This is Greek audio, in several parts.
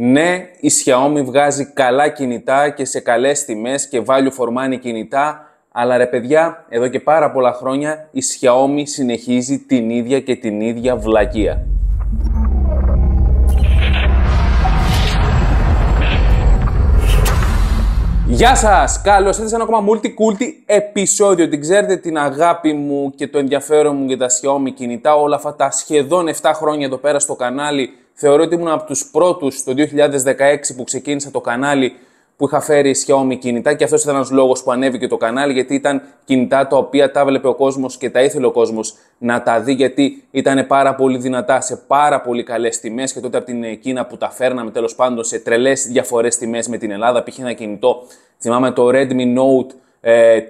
Ναι, η Xiaomi βγάζει καλά κινητά και σε καλές τιμές και value for money κινητά, αλλά ρε παιδιά, εδώ και πάρα πολλά χρόνια η Xiaomi συνεχίζει την ίδια και την ίδια βλακεία. Γεια σας! Καλώς ήρθατε σε ένα ακόμα multi-culti επεισόδιο. Την ξέρετε την αγάπη μου και το ενδιαφέρον μου για τα Xiaomi κινητά. Όλα αυτά τα σχεδόν 7 χρόνια εδώ πέρα στο κανάλι. Θεωρώ ότι ήμουν από τους πρώτους το 2016 που ξεκίνησα το κανάλι που είχα φέρει Xiaomi κινητά και αυτός ήταν ένας λόγος που ανέβηκε το κανάλι, γιατί ήταν κινητά τα οποία τα βλέπε ο κόσμος και τα ήθελε ο κόσμος να τα δει, γιατί ήταν πάρα πολύ δυνατά σε πάρα πολύ καλές τιμές και τότε από την Κίνα που τα φέρναμε τέλος πάντων σε τρελές διαφορές τιμές με την Ελλάδα. Π.χ. ένα κινητό, θυμάμαι το Redmi Note 4 ε,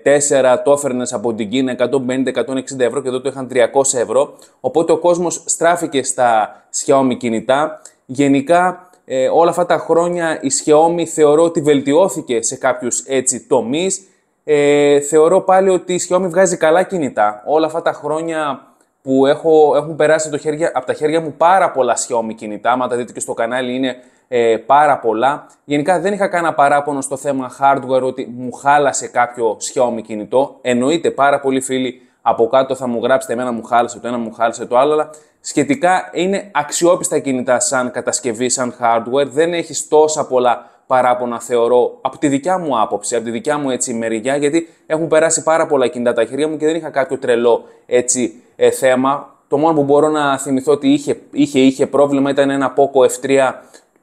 το έφερνες από την Κίνα 150-160 ευρώ και εδώ το είχαν 300 ευρώ. Οπότε ο κόσμος στράφηκε στα Xiaomi κινητά. Γενικά ε, όλα αυτά τα χρόνια η Xiaomi θεωρώ ότι βελτιώθηκε σε κάποιους έτσι τομείς. Ε, θεωρώ πάλι ότι η Xiaomi βγάζει καλά κινητά. Όλα αυτά τα χρόνια που έχω, έχουν περάσει το χέρια, από τα χέρια μου πάρα πολλά Xiaomi κινητά, άμα τα δείτε και στο κανάλι είναι ε, πάρα πολλά. Γενικά δεν είχα κανένα παράπονο στο θέμα hardware ότι μου χάλασε κάποιο Xiaomi κινητό. Εννοείται πάρα πολλοί φίλοι από κάτω θα μου γράψετε εμένα μου χάλασε το ένα, μου χάλασε το άλλο, αλλά σχετικά είναι αξιόπιστα κινητά σαν κατασκευή, σαν hardware, δεν έχεις τόσα πολλά παράπονα θεωρώ από τη δικιά μου άποψη, από τη δικιά μου έτσι μεριά, γιατί έχουν περάσει πάρα πολλά κινητά τα χέρια μου και δεν είχα κάποιο τρελό έτσι ε, θέμα. Το μόνο που μπορώ να θυμηθώ ότι είχε, είχε, είχε πρόβλημα ήταν ένα Poco F3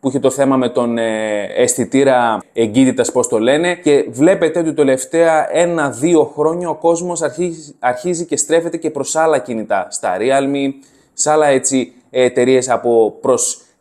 που είχε το θέμα με τον ε, αισθητήρα εγκύτητας, πώς το λένε. Και βλέπετε ότι τελευταία ένα-δύο χρόνια ο κόσμος αρχίζει, και στρέφεται και προς άλλα κινητά. Στα Realme, σε άλλα εταιρείες από προς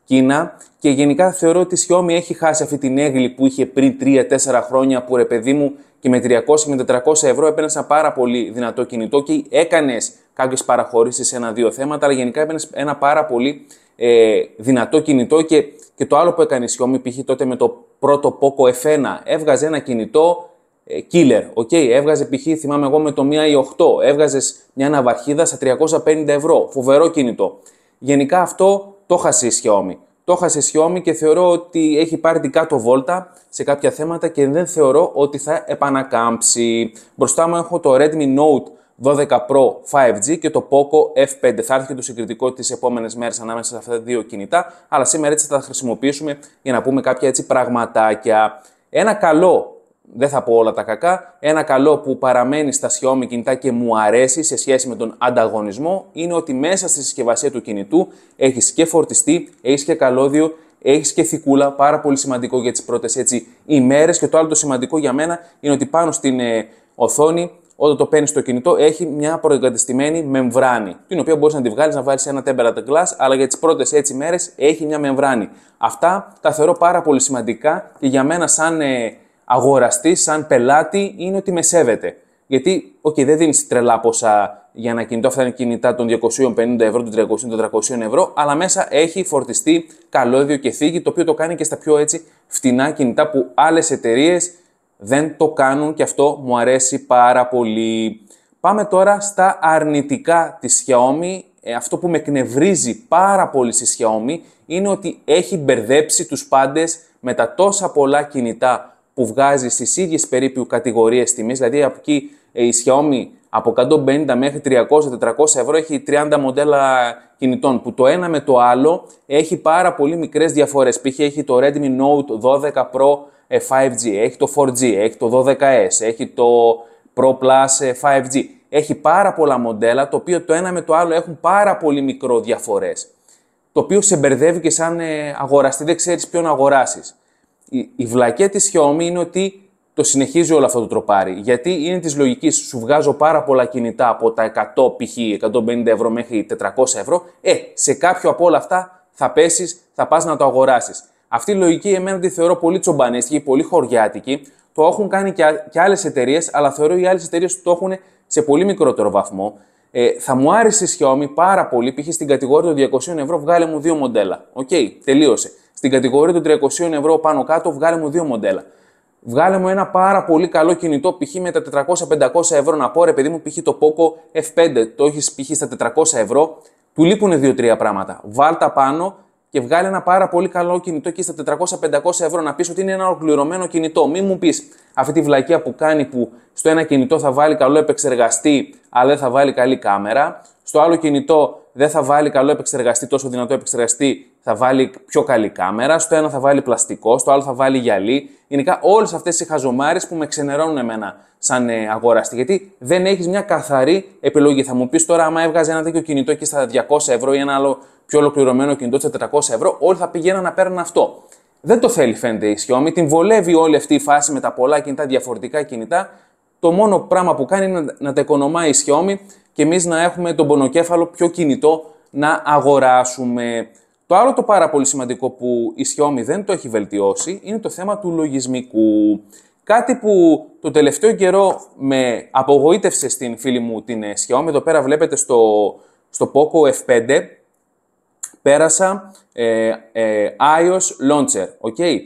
Κίνα. Και γενικά θεωρώ ότι η Xiaomi έχει χάσει αυτή την έγκλη που είχε πριν 3-4 χρόνια που ρε παιδί μου και με 300 με 400 ευρώ έπαιρνες ένα πάρα πολύ δυνατό κινητό και έκανες κάποιες παραχωρήσεις σε ένα-δύο θέματα, αλλά γενικά έπαιρνες ένα πάρα πολύ ε, δυνατό κινητό και και το άλλο που έκανε η Xiaomi, π.χ. τότε με το πρώτο Poco F1, έβγαζε ένα κινητό ε, killer. Οκ, okay, έβγαζε π.χ. θυμάμαι εγώ με το 1 έβγαζες μια ναυαρχίδα στα 350 ευρώ. Φοβερό κινητό. Γενικά αυτό το χασε η Xiaomi. Το χασε η Xiaomi και θεωρώ ότι έχει πάρει την κάτω βόλτα σε κάποια θέματα και δεν θεωρώ ότι θα επανακάμψει. Μπροστά μου έχω το Redmi Note 12 Pro 5G και το Poco F5. Θα έρθει και το συγκριτικό τις επόμενες μέρες ανάμεσα σε αυτά τα δύο κινητά, αλλά σήμερα έτσι θα τα χρησιμοποιήσουμε για να πούμε κάποια έτσι πραγματάκια. Ένα καλό δεν θα πω όλα τα κακά, ένα καλό που παραμένει στα Xiaomi κινητά και μου αρέσει σε σχέση με τον ανταγωνισμό είναι ότι μέσα στη συσκευασία του κινητού έχεις και φορτιστή, έχεις και καλώδιο, έχεις και θικούλα, πάρα πολύ σημαντικό για τις πρώτες ημέρε. ημέρες και το άλλο το σημαντικό για μένα είναι ότι πάνω στην ε, οθόνη όταν το παίρνεις στο κινητό, έχει μια προεγκατεστημένη μεμβράνη, την οποία μπορείς να τη βγάλεις, να βάλεις ένα tempered glass, αλλά για τις πρώτες έτσι μέρες έχει μια μεμβράνη. Αυτά τα θεωρώ πάρα πολύ σημαντικά και για μένα, σαν ε, αγοραστή, σαν πελάτη, είναι ότι με σέβεται. Γιατί, οκ, okay, δεν δίνεις τρελά ποσά για ένα κινητό, αυτά είναι κινητά των 250 ευρώ, των 300, των 300 ευρώ, αλλά μέσα έχει φορτιστεί καλώδιο και θήκη, το οποίο το κάνει και στα πιο έτσι φτηνά κινητά που άλλες εταιρείες δεν το κάνουν και αυτό μου αρέσει πάρα πολύ. Πάμε τώρα στα αρνητικά της Xiaomi. Ε, αυτό που με κνευρίζει πάρα πολύ στη Xiaomi είναι ότι έχει μπερδέψει τους πάντες με τα τόσα πολλά κινητά που βγάζει στις ίδιες περίπου κατηγορίες τιμής. Δηλαδή από εκεί ε, η Xiaomi από 150 μέχρι 300-400 ευρώ έχει 30 μοντέλα κινητών που το ένα με το άλλο έχει πάρα πολύ μικρές διαφορές. Π.χ. έχει το Redmi Note 12 Pro 5G, ε, έχει το 4G, έχει το 12S, έχει το Pro Plus 5G. Ε, έχει πάρα πολλά μοντέλα, το οποίο το ένα με το άλλο έχουν πάρα πολύ μικρό διαφορές. Το οποίο σε μπερδεύει και σαν ε, αγοραστή δεν ξέρεις ποιον αγοράσεις. Η, η βλακέ Xiaomi είναι ότι το συνεχίζει όλο αυτό το τροπάρι. Γιατί είναι της λογικής, σου βγάζω πάρα πολλά κινητά από τα 100 π.χ. 150 ευρώ μέχρι 400 ευρώ. Ε, σε κάποιο από όλα αυτά θα πέσεις, θα πας να το αγοράσεις. Αυτή η λογική εμένα τη θεωρώ πολύ τσομπανίστικη, πολύ χωριάτικη. Το έχουν κάνει και άλλες εταιρείες, αλλά θεωρώ οι άλλες εταιρείες το έχουν σε πολύ μικρότερο βαθμό. Ε, θα μου άρεσε η Xiaomi πάρα πολύ, π.χ. στην κατηγορία των 200 ευρώ, βγάλε μου δύο μοντέλα. Οκ, τελείωσε. Στην κατηγορία των 300 ευρώ πάνω κάτω, βγάλε μου δύο μοντέλα. Βγάλε μου ένα πάρα πολύ καλό κινητό π.χ. με τα 400-500 ευρώ να πω ρε παιδί μου π.χ. το Poco F5 το έχεις π.χ. στα 400 ευρώ του λείπουν 2-3 πράγματα. τα πάνω και βγάλε ένα πάρα πολύ καλό κινητό και στα 400-500 ευρώ να πεις ότι είναι ένα ολοκληρωμένο κινητό. Μην μου πεις αυτή τη βλακεία που κάνει που στο ένα κινητό θα βάλει καλό επεξεργαστή, αλλά δεν θα βάλει καλή κάμερα. Στο άλλο κινητό δεν θα βάλει καλό επεξεργαστή, τόσο δυνατό επεξεργαστή, θα βάλει πιο καλή κάμερα. Στο ένα θα βάλει πλαστικό, στο άλλο θα βάλει γυαλί. Γενικά όλες αυτές οι χαζομάρες που με ξενερώνουν εμένα σαν ε, αγοραστή. Γιατί δεν έχεις μια καθαρή επιλογή. Θα μου πεις τώρα, άμα έβγαζε ένα τέτοιο κινητό εκεί στα 200 ευρώ ή ένα άλλο πιο ολοκληρωμένο κινητό στα 400 ευρώ, όλοι θα πηγαίναν να παίρνουν αυτό. Δεν το θέλει, φαίνεται η Xiaomi. Την βολεύει όλη αυτή η φάση με τα πολλά κινητά, διαφορετικά κινητά. Το μόνο πράγμα που κάνει είναι να τα οικονομάει η Xiaomi και εμείς να έχουμε τον πονοκέφαλο πιο κινητό να αγοράσουμε. Το άλλο το πάρα πολύ σημαντικό που η Xiaomi δεν το έχει βελτιώσει είναι το θέμα του λογισμικού. Κάτι που το τελευταίο καιρό με απογοήτευσε στην φίλη μου την Xiaomi. Εδώ πέρα βλέπετε στο, στο Poco F5 πέρασα ε, ε, iOS Launcher. Okay.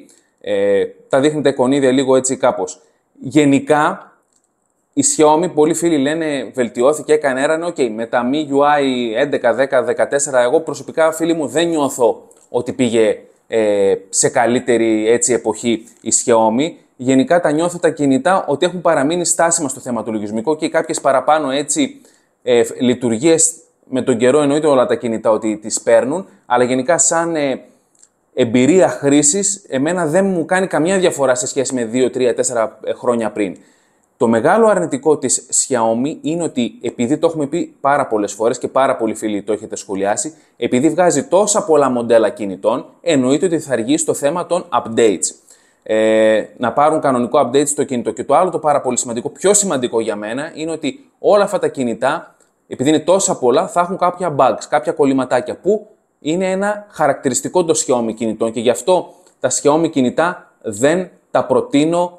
Ε, τα δείχνετε κονίδια λίγο έτσι κάπως. Γενικά η Xiaomi, πολλοί φίλοι λένε, βελτιώθηκε, έκανε έρανο. Οκ, με τα MIUI 11, 10, 14, εγώ προσωπικά, φίλοι μου, δεν νιώθω ότι πήγε ε, σε καλύτερη έτσι, εποχή η Xiaomi. Γενικά τα νιώθω τα κινητά ότι έχουν παραμείνει στάσιμα στο θέμα του λογισμικού και κάποιες παραπάνω έτσι ε, λειτουργίες με τον καιρό εννοείται όλα τα κινητά ότι τις παίρνουν, αλλά γενικά σαν ε, εμπειρία χρήσης εμένα δεν μου κάνει καμία διαφορά σε σχέση με 2, 3, 4 χρόνια πριν. Το μεγάλο αρνητικό της Xiaomi είναι ότι επειδή το έχουμε πει πάρα πολλές φορές και πάρα πολλοί φίλοι το έχετε σχολιάσει, επειδή βγάζει τόσα πολλά μοντέλα κινητών, εννοείται ότι θα αργήσει το θέμα των updates. Ε, να πάρουν κανονικό update στο κινητό. Και το άλλο το πάρα πολύ σημαντικό, πιο σημαντικό για μένα, είναι ότι όλα αυτά τα κινητά, επειδή είναι τόσα πολλά, θα έχουν κάποια bugs, κάποια κολληματάκια, που είναι ένα χαρακτηριστικό των Xiaomi κινητών και γι' αυτό τα Xiaomi κινητά δεν τα προτείνω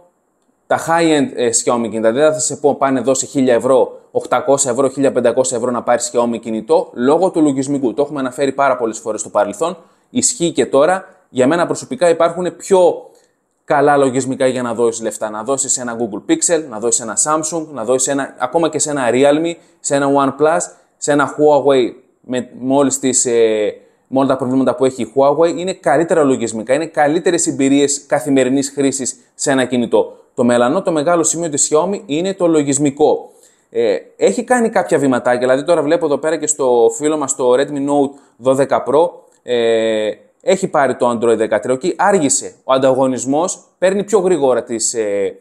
τα high-end ε, Xiaomi κινητά. δεν θα σε πω πάνε δώσει 1000 ευρώ, 800 ευρώ, 1500 ευρώ να πάρεις Xiaomi κινητό λόγω του λογισμικού. Το έχουμε αναφέρει πάρα πολλές φορές στο παρελθόν. Ισχύει και τώρα. Για μένα προσωπικά υπάρχουν πιο καλά λογισμικά για να δώσεις λεφτά. Να δώσεις ένα Google Pixel, να δώσεις ένα Samsung, να δώσεις ένα, ακόμα και σε ένα Realme, σε ένα OnePlus, σε ένα Huawei με, με όλες ε, με όλα τα προβλήματα που έχει η Huawei, είναι καλύτερα λογισμικά, είναι καλύτερες εμπειρίες καθημερινής χρήσης σε ένα κινητό. Το μελανό, το μεγάλο σημείο της Xiaomi είναι το λογισμικό. Ε, έχει κάνει κάποια βηματάκια, δηλαδή τώρα βλέπω εδώ πέρα και στο φίλο μας το Redmi Note 12 Pro ε, έχει πάρει το Android 13 και άργησε. Ο ανταγωνισμός παίρνει πιο γρήγορα τις, ε,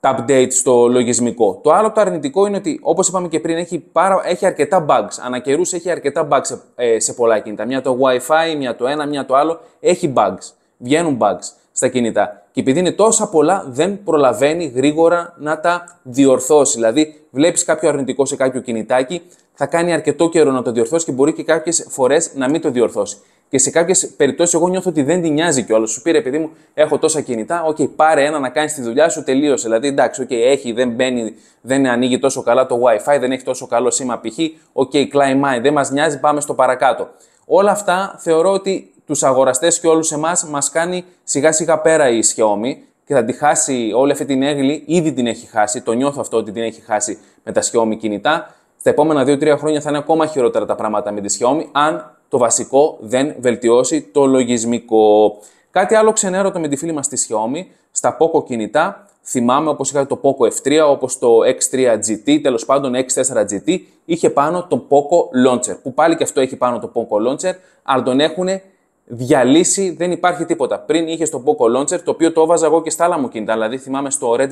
τα update στο λογισμικό. Το άλλο το αρνητικό είναι ότι όπως είπαμε και πριν έχει, πάρα, έχει αρκετά bugs. Ανά καιρούς έχει αρκετά bugs σε, ε, πολλά κινητά. Μια το WiFi, μια το ένα, μια το άλλο. Έχει bugs. Βγαίνουν bugs στα κινητά. Και επειδή είναι τόσα πολλά, δεν προλαβαίνει γρήγορα να τα διορθώσει. Δηλαδή, βλέπεις κάποιο αρνητικό σε κάποιο κινητάκι, θα κάνει αρκετό καιρό να το διορθώσει και μπορεί και κάποιες φορές να μην το διορθώσει. Και σε κάποιες περιπτώσεις, εγώ νιώθω ότι δεν την νοιάζει κιόλας. Σου πήρε, παιδί μου, έχω τόσα κινητά. Οκ, πάρε ένα να κάνεις τη δουλειά σου, τελείωσε. Δηλαδή, εντάξει, οκ, έχει, δεν μπαίνει, δεν ανοίγει τόσο καλά το WiFi, δεν έχει τόσο καλό σήμα π.χ. Οκ, okay, δεν μας νοιάζει, πάμε στο παρακάτω. Όλα αυτά θεωρώ ότι τους αγοραστές και όλους εμάς, μας κάνει σιγά σιγά πέρα η Xiaomi και θα τη χάσει όλη αυτή την έγκλη. Ήδη την έχει χάσει. Το νιώθω αυτό ότι την έχει χάσει με τα Xiaomi κινητά. Στα επόμενα 2-3 χρόνια θα είναι ακόμα χειρότερα τα πράγματα με τη Xiaomi, αν το βασικό δεν βελτιώσει το λογισμικό. Κάτι άλλο ξενέρωτο με τη φίλη μας τη Xiaomi, στα Poco κινητά, θυμάμαι όπως είχα το Poco F3, όπως το X3 GT, τέλος πάντων X4 GT, είχε πάνω τον Poco Launcher, που πάλι και αυτό έχει πάνω το Poco Launcher, αλλά τον έχουν διαλύσει, δεν υπάρχει τίποτα. Πριν είχε το Poco Launcher, το οποίο το έβαζα εγώ και στα άλλα μου κινητά. Δηλαδή, θυμάμαι στο Redmi Note 10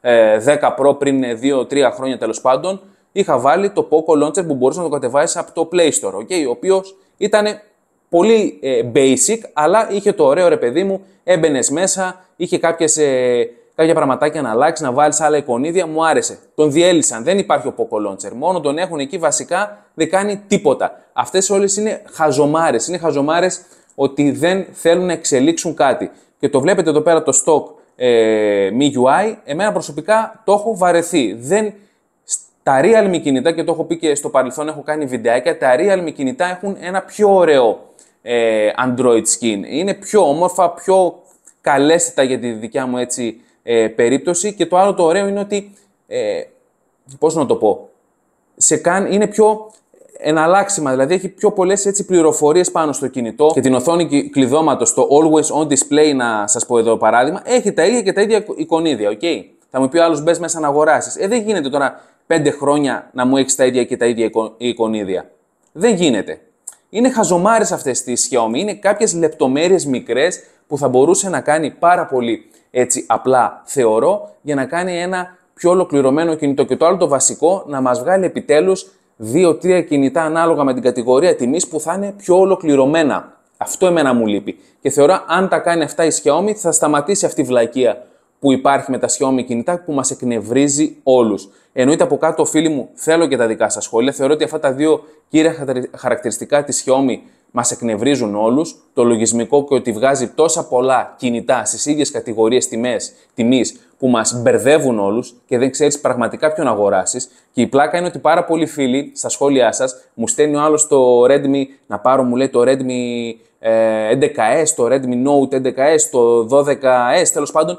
ε, Pro πριν 2-3 ε, χρόνια τέλος πάντων, είχα βάλει το Poco Launcher που μπορούσε να το κατεβάσεις από το Play Store, okay, ο οποίος ήταν πολύ ε, basic, αλλά είχε το ωραίο ρε παιδί μου, έμπαινες μέσα, είχε κάποιες κάποια πραγματάκια να αλλάξεις, να βάλεις άλλα εικονίδια. Μου άρεσε. Τον διέλυσαν. Δεν υπάρχει ο Launcher. Μόνο τον έχουν εκεί βασικά, δεν κάνει τίποτα. Αυτές όλες είναι χαζομάρες. Είναι χαζομάρες ότι δεν θέλουν να εξελίξουν κάτι. Και το βλέπετε εδώ πέρα το stock ε, MIUI. Εμένα προσωπικά το έχω βαρεθεί. Δεν τα μη κινητά, και το έχω πει και στο παρελθόν, έχω κάνει βιντεάκια, τα μη κινητά έχουν ένα πιο ωραίο ε, Android skin. Είναι πιο όμορφα, πιο καλέστα για τη δικιά μου έτσι ε, περίπτωση. Και το άλλο το ωραίο είναι ότι, ε, πώς να το πω, σε κάν, είναι πιο εναλλάξιμα, δηλαδή έχει πιο πολλές έτσι πληροφορίες πάνω στο κινητό και την οθόνη κλειδώματος, το always on display να σας πω εδώ παράδειγμα, έχει τα ίδια και τα ίδια εικονίδια, οκ. Okay? Θα μου πει ο άλλος μπες μέσα να αγοράσεις. Ε, δεν γίνεται τώρα πέντε χρόνια να μου έχεις τα ίδια και τα ίδια εικονίδια. Δεν γίνεται. Είναι χαζομάρες αυτές τις Xiaomi, είναι κάποιες λεπτομέρειες μικρές που θα μπορούσε να κάνει πάρα πολύ έτσι απλά θεωρώ για να κάνει ένα πιο ολοκληρωμένο κινητό. Και το άλλο το βασικό, να μας βγάλει επιτέλους 2-3 κινητά ανάλογα με την κατηγορία τιμής που θα είναι πιο ολοκληρωμένα. Αυτό εμένα μου λείπει. Και θεωρώ αν τα κάνει αυτά η Xiaomi θα σταματήσει αυτή η βλακεία που υπάρχει με τα Xiaomi κινητά που μας εκνευρίζει όλους. Εννοείται από κάτω, φίλοι μου, θέλω και τα δικά σας σχόλια. Θεωρώ ότι αυτά τα δύο κύρια χαρακτηριστικά της Xiaomi μας εκνευρίζουν όλους, το λογισμικό και ότι βγάζει τόσα πολλά κινητά στις ίδιες κατηγορίες τιμής που μας μπερδεύουν όλους και δεν ξέρεις πραγματικά ποιον αγοράσεις. Και η πλάκα είναι ότι πάρα πολλοί φίλοι στα σχόλιά σας μου στέλνει ο άλλος το Redmi να πάρω, μου λέει το Redmi 11S, ε, το Redmi Note 11S, το 12S, τέλος πάντων.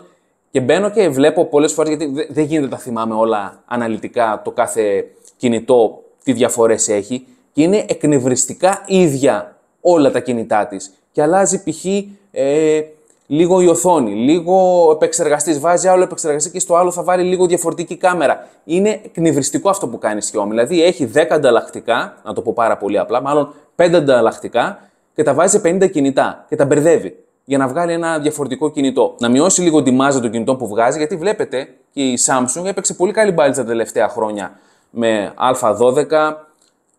Και μπαίνω και βλέπω πολλές φορές, γιατί δεν γίνεται να θυμάμαι όλα αναλυτικά το κάθε κινητό, τι διαφορές έχει. Και είναι εκνευριστικά ίδια όλα τα κινητά της και αλλάζει π.χ. Ε, λίγο η οθόνη, λίγο επεξεργαστής. Βάζει άλλο επεξεργαστή και στο άλλο θα βάλει λίγο διαφορετική κάμερα. Είναι κνευριστικό αυτό που κάνει Xiaomi. Δηλαδή έχει 10 ανταλλακτικά, να το πω πάρα πολύ απλά, μάλλον 5 ανταλλακτικά και τα βάζει σε 50 κινητά και τα μπερδεύει για να βγάλει ένα διαφορετικό κινητό. Να μειώσει λίγο τη μάζα των κινητών που βγάζει, γιατί βλέπετε και η Samsung έπαιξε πολύ καλή μπάλη τα τελευταία χρόνια με Α12,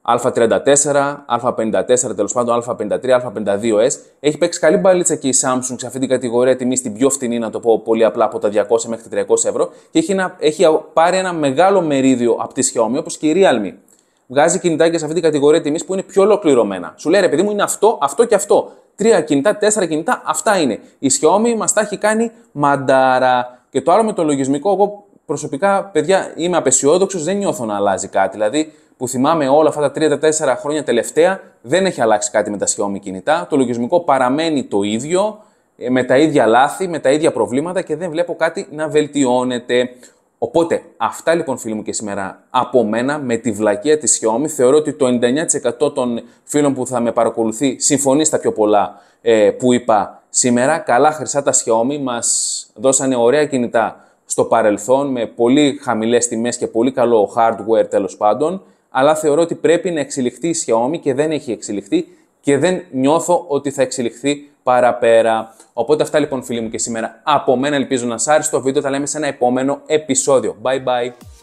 Α34, Α54, τέλος πάντων Α53, Α52S. Έχει παίξει καλή μπαλίτσα και η Samsung σε αυτή την κατηγορία τιμή, την πιο φθηνή, να το πω πολύ απλά, από τα 200 μέχρι τα 300 ευρώ. Και έχει, ένα, έχει πάρει ένα μεγάλο μερίδιο από τη Xiaomi, όπως και η Realme. Βγάζει κινητάκια σε αυτή την κατηγορία τιμής που είναι πιο ολοκληρωμένα. Σου λέει ρε παιδί μου, είναι αυτό, αυτό και αυτό. Τρία κινητά, τέσσερα κινητά, αυτά είναι. Η Xiaomi μας τα έχει κάνει μαντάρα. Και το άλλο με το λογισμικό, εγώ προσωπικά, παιδιά, είμαι απεσιόδοξος, δεν νιώθω να αλλάζει κάτι. Δηλαδή, που θυμάμαι όλα αυτά τα 3-4 χρόνια τελευταία, δεν έχει αλλάξει κάτι με τα Xiaomi κινητά. Το λογισμικό παραμένει το ίδιο, ε, με τα ίδια λάθη, με τα ίδια προβλήματα και δεν βλέπω κάτι να βελτιώνεται. Οπότε, αυτά λοιπόν φίλοι μου και σήμερα από μένα με τη βλακεία της Xiaomi. Θεωρώ ότι το 99% των φίλων που θα με παρακολουθεί συμφωνεί στα πιο πολλά ε, που είπα σήμερα. Καλά χρυσά τα Xiaomi, μας δώσανε ωραία κινητά στο παρελθόν με πολύ χαμηλές τιμές και πολύ καλό hardware τέλος πάντων, αλλά θεωρώ ότι πρέπει να εξελιχθεί η Xiaomi και δεν έχει εξελιχθεί και δεν νιώθω ότι θα εξελιχθεί παραπέρα. Οπότε αυτά λοιπόν φίλοι μου και σήμερα από μένα ελπίζω να σας άρεσε το βίντεο, τα λέμε σε ένα επόμενο επεισόδιο. Bye bye!